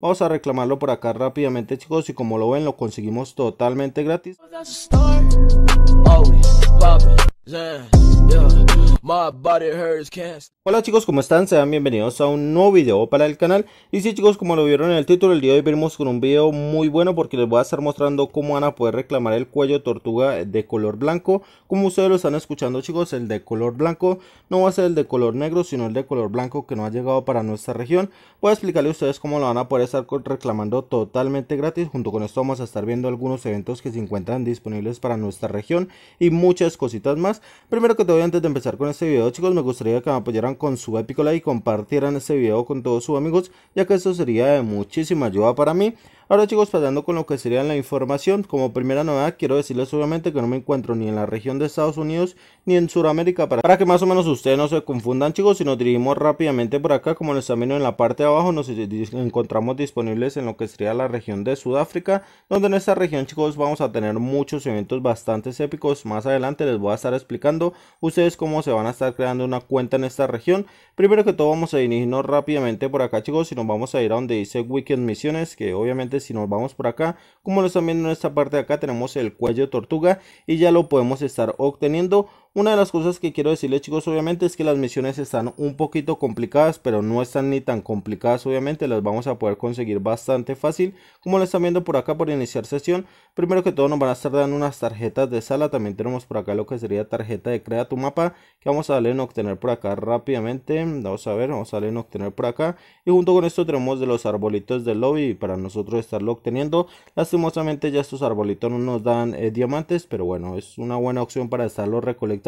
Vamos a reclamarlo por acá rápidamente chicos y como lo ven lo conseguimos totalmente gratis. Hola chicos, ¿cómo están? Sean bienvenidos a un nuevo video para el canal Y sí chicos, como lo vieron en el título, el día de hoy venimos con un video muy bueno Porque les voy a estar mostrando cómo van a poder reclamar el cuello de tortuga de color blanco Como ustedes lo están escuchando chicos, el de color blanco no va a ser el de color negro Sino el de color blanco que no ha llegado para nuestra región Voy a explicarle a ustedes cómo lo van a poder estar reclamando totalmente gratis Junto con esto vamos a estar viendo algunos eventos que se encuentran disponibles para nuestra región Y muchas cositas más Primero que todo, antes de empezar con este video, chicos, me gustaría que me apoyaran con su épico like y compartieran este video con todos sus amigos, ya que esto sería de muchísima ayuda para mí. Ahora chicos, pasando con lo que sería la información, como primera novedad quiero decirles obviamente que no me encuentro ni en la región de Estados Unidos ni en Sudamérica para, que más o menos ustedes no se confundan chicos, si nos dirigimos rápidamente por acá como les están en la parte de abajo nos encontramos disponibles en lo que sería la región de Sudáfrica, donde en esta región chicos vamos a tener muchos eventos bastante épicos, más adelante les voy a estar explicando ustedes cómo se van a estar creando una cuenta en esta región, primero que todo vamos a dirigirnos rápidamente por acá chicos y nos vamos a ir a donde dice Weekend Misiones que obviamente si nos vamos por acá como lo están viendo en esta parte de acá tenemos el cuello de tortuga y ya lo podemos estar obteniendo una de las cosas que quiero decirles chicos obviamente es que las misiones están un poquito complicadas, pero no están ni tan complicadas obviamente, las vamos a poder conseguir bastante fácil. Como lo están viendo por acá por iniciar sesión, primero que todo nos van a estar dando unas tarjetas de sala, también tenemos por acá lo que sería tarjeta de crea tu mapa, que vamos a darle en obtener por acá rápidamente, vamos a ver, vamos a darle en obtener por acá. Y junto con esto tenemos de los arbolitos del lobby para nosotros estarlo obteniendo. Lastimosamente ya estos arbolitos no nos dan eh, diamantes, pero bueno, es una buena opción para estarlo recolectando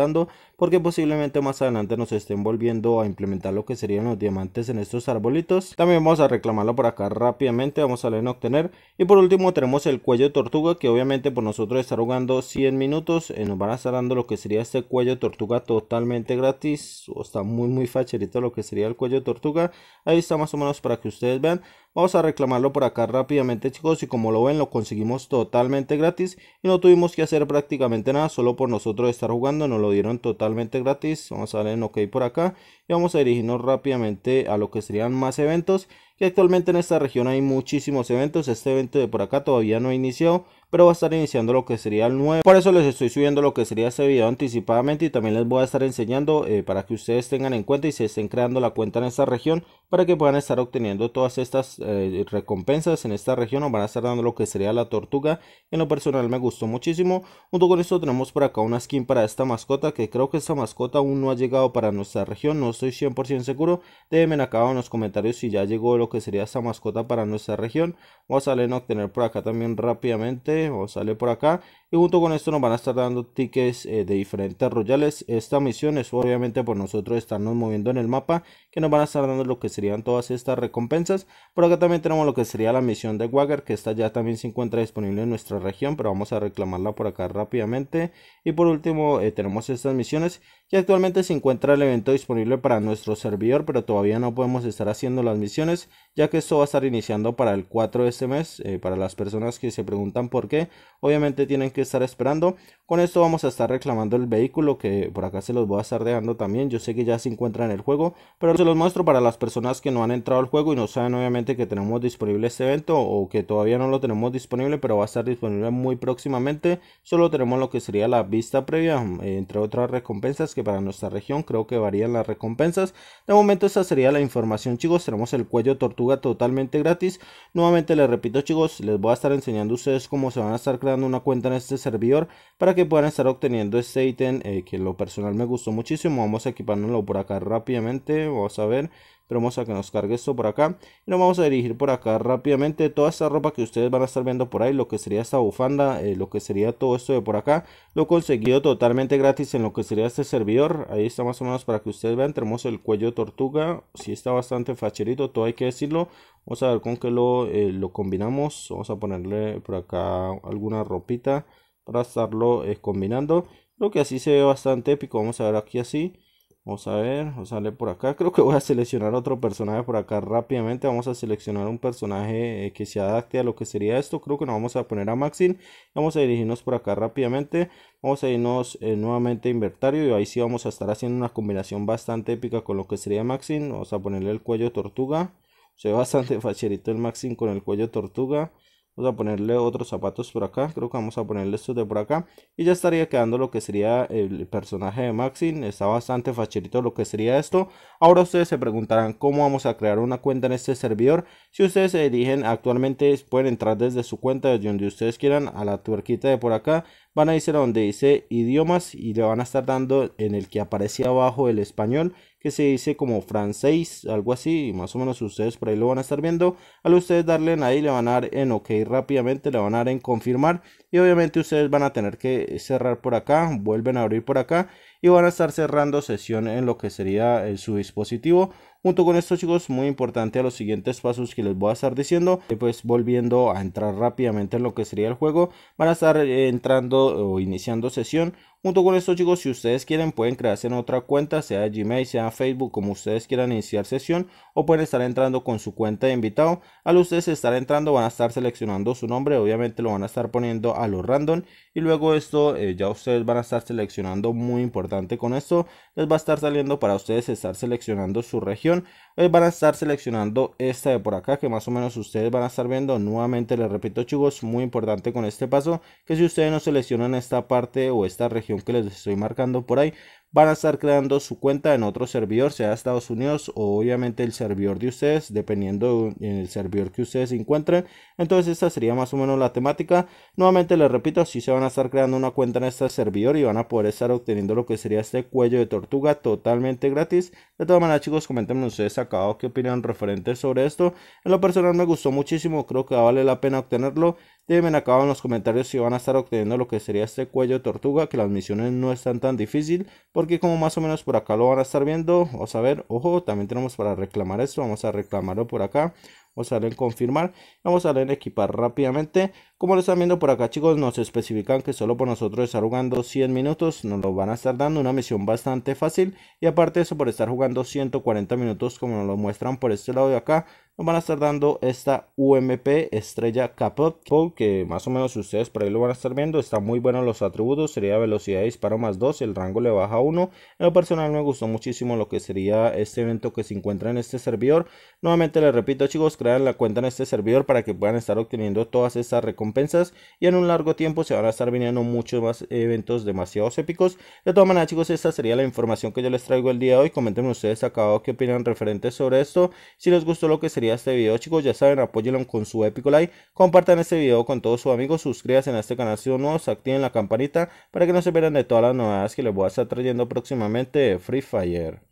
porque posiblemente más adelante nos estén volviendo a implementar lo que serían los diamantes en estos arbolitos. También vamos a reclamarlo por acá rápidamente, vamos a leer en obtener. Y por último tenemos el cuello de tortuga que obviamente por nosotros estar jugando 100 minutos eh, nos van a estar dando lo que sería este cuello de tortuga totalmente gratis. O está muy muy facherito lo que sería el cuello de tortuga. Ahí está más o menos para que ustedes vean. Vamos a reclamarlo por acá rápidamente chicos y como lo ven lo conseguimos totalmente gratis y no tuvimos que hacer prácticamente nada solo por nosotros estar jugando nos lo dieron totalmente gratis. Vamos a darle en ok por acá y vamos a dirigirnos rápidamente a lo que serían más eventos que actualmente en esta región hay muchísimos eventos. Este evento de por acá todavía no ha iniciado, pero va a estar iniciando lo que sería el 9. Por eso les estoy subiendo lo que sería este video anticipadamente y también les voy a estar enseñando eh, para que ustedes tengan en cuenta y se estén creando la cuenta en esta región para que puedan estar obteniendo todas estas eh, recompensas en esta región. van a estar dando lo que sería la tortuga. En lo personal me gustó muchísimo. Junto con esto tenemos por acá una skin para esta mascota que creo que esta mascota aún no ha llegado para nuestra región. No estoy 100% seguro. Déjenme acá en los comentarios si ya llegó lo que sería esta mascota para nuestra región. Vamos a darle obtener por acá también rápidamente. Vamos a por acá. Y junto con esto nos van a estar dando tickets eh, de diferentes royales. Esta misión es obviamente por nosotros estarnos moviendo en el mapa. Que nos van a estar dando lo que serían todas estas recompensas. Por acá también tenemos lo que sería la misión de Wagger. Que esta ya también se encuentra disponible en nuestra región. Pero vamos a reclamarla por acá rápidamente. Y por último eh, tenemos estas misiones. Que actualmente se encuentra el evento disponible para nuestro servidor. Pero todavía no podemos estar haciendo las misiones ya que esto va a estar iniciando para el 4 de este mes. Eh, para las personas que se preguntan por qué, obviamente tienen que estar esperando. Con esto vamos a estar reclamando el vehículo que por acá se los voy a estar dejando también. Yo sé que ya se encuentra en el juego, pero se los muestro para las personas que no han entrado al juego y no saben obviamente que tenemos disponible este evento o que todavía no lo tenemos disponible, pero va a estar disponible muy próximamente. Solo tenemos lo que sería la vista previa, eh, entre otras recompensas que para nuestra región creo que varían las recompensas. De momento esa sería la información chicos, tenemos el cuello torcido totalmente gratis. Nuevamente les repito chicos, les voy a estar enseñando ustedes cómo se van a estar creando una cuenta en este servidor para que puedan estar obteniendo este ítem eh, que lo personal me gustó muchísimo. Vamos a equiparlo por acá rápidamente, vamos a ver pero vamos a que nos cargue esto por acá y nos vamos a dirigir por acá rápidamente toda esta ropa que ustedes van a estar viendo por ahí lo que sería esta bufanda eh, lo que sería todo esto de por acá lo he conseguido totalmente gratis en lo que sería este servidor ahí está más o menos para que ustedes vean tenemos el cuello de tortuga si sí está bastante facherito todo hay que decirlo vamos a ver con qué lo, eh, lo combinamos vamos a ponerle por acá alguna ropita para estarlo eh, combinando lo que así se ve bastante épico vamos a ver aquí así Vamos a ver, vamos a por acá. Creo que voy a seleccionar otro personaje por acá rápidamente. Vamos a seleccionar un personaje eh, que se adapte a lo que sería esto. Creo que nos vamos a poner a Maxine, Vamos a dirigirnos por acá rápidamente. Vamos a irnos eh, nuevamente a inventario y ahí sí vamos a estar haciendo una combinación bastante épica con lo que sería Maxine, Vamos a ponerle el cuello tortuga. Se ve bastante facherito el Maxine con el cuello tortuga vamos a ponerle otros zapatos por acá creo que vamos a ponerle estos de por acá y ya estaría quedando lo que sería el personaje de Maxine está bastante facilito lo que sería esto ahora ustedes se preguntarán cómo vamos a crear una cuenta en este servidor si ustedes se dirigen actualmente pueden entrar desde su cuenta desde donde ustedes quieran a la tuerquita de por acá van a irse a donde dice idiomas y le van a estar dando en el que aparece abajo el español que se dice como francés, algo así, más o menos ustedes por ahí lo van a estar viendo. Al ustedes darle ahí, le van a dar en OK rápidamente, le van a dar en confirmar y obviamente ustedes van a tener que cerrar por acá, vuelven a abrir por acá y van a estar cerrando sesión en lo que sería eh, su dispositivo. Junto con esto chicos, muy importante a los siguientes pasos que les voy a estar diciendo, pues volviendo a entrar rápidamente en lo que sería el juego, van a estar eh, entrando o iniciando sesión Junto con esto chicos, si ustedes quieren pueden crearse en otra cuenta, sea Gmail, sea Facebook, como ustedes quieran iniciar sesión o pueden estar entrando con su cuenta de invitado. Al ustedes estar entrando van a estar seleccionando su nombre, obviamente lo van a estar poniendo a lo random y luego esto eh, ya ustedes van a estar seleccionando, muy importante con esto, les va a estar saliendo para ustedes estar seleccionando su región hoy eh, van a estar seleccionando esta de por acá que más o menos ustedes van a estar viendo nuevamente les repito chicos muy importante con este paso que si ustedes no seleccionan esta parte o esta región que les estoy marcando por ahí van a estar creando su cuenta en otro servidor, sea Estados Unidos o obviamente el servidor de ustedes, dependiendo en el servidor que ustedes encuentren. Entonces esta sería más o menos la temática. Nuevamente les repito, si se van a estar creando una cuenta en este servidor y van a poder estar obteniendo lo que sería este cuello de tortuga totalmente gratis. De todas maneras chicos, comentenme ustedes acá qué opinan referente sobre esto. En lo personal me gustó muchísimo, creo que vale la pena obtenerlo. Déjenme acá en los comentarios si van a estar obteniendo lo que sería este cuello de tortuga, que las misiones no están tan difícil, porque como más o menos por acá lo van a estar viendo, vamos a ver, ojo, también tenemos para reclamar esto, vamos a reclamarlo por acá, Vamos a darle en confirmar. Vamos a darle en equipar rápidamente. Como lo están viendo por acá chicos, nos especifican que solo por nosotros estar jugando 100 minutos nos lo van a estar dando. Una misión bastante fácil. Y aparte de eso, por estar jugando 140 minutos como nos lo muestran por este lado de acá. Nos van a estar dando esta UMP estrella Capot. Que más o menos ustedes por ahí lo van a estar viendo. Está muy bueno los atributos. Sería velocidad de disparo más 2. El rango le baja 1. En lo personal me gustó muchísimo lo que sería este evento que se encuentra en este servidor. Nuevamente les repito chicos, creo la cuenta en este servidor para que puedan estar obteniendo todas esas recompensas y en un largo tiempo se van a estar viniendo muchos más eventos demasiados épicos. De todas maneras chicos, esta sería la información que yo les traigo el día de hoy. Comenten ustedes acá qué opinan referentes sobre esto. Si les gustó lo que sería este video chicos, ya saben, apóyenlo con su épico like. Compartan este video con todos sus amigos, suscríbanse a este canal si son nuevos, activen la campanita para que no se pierdan de todas las novedades que les voy a estar trayendo próximamente Free Fire.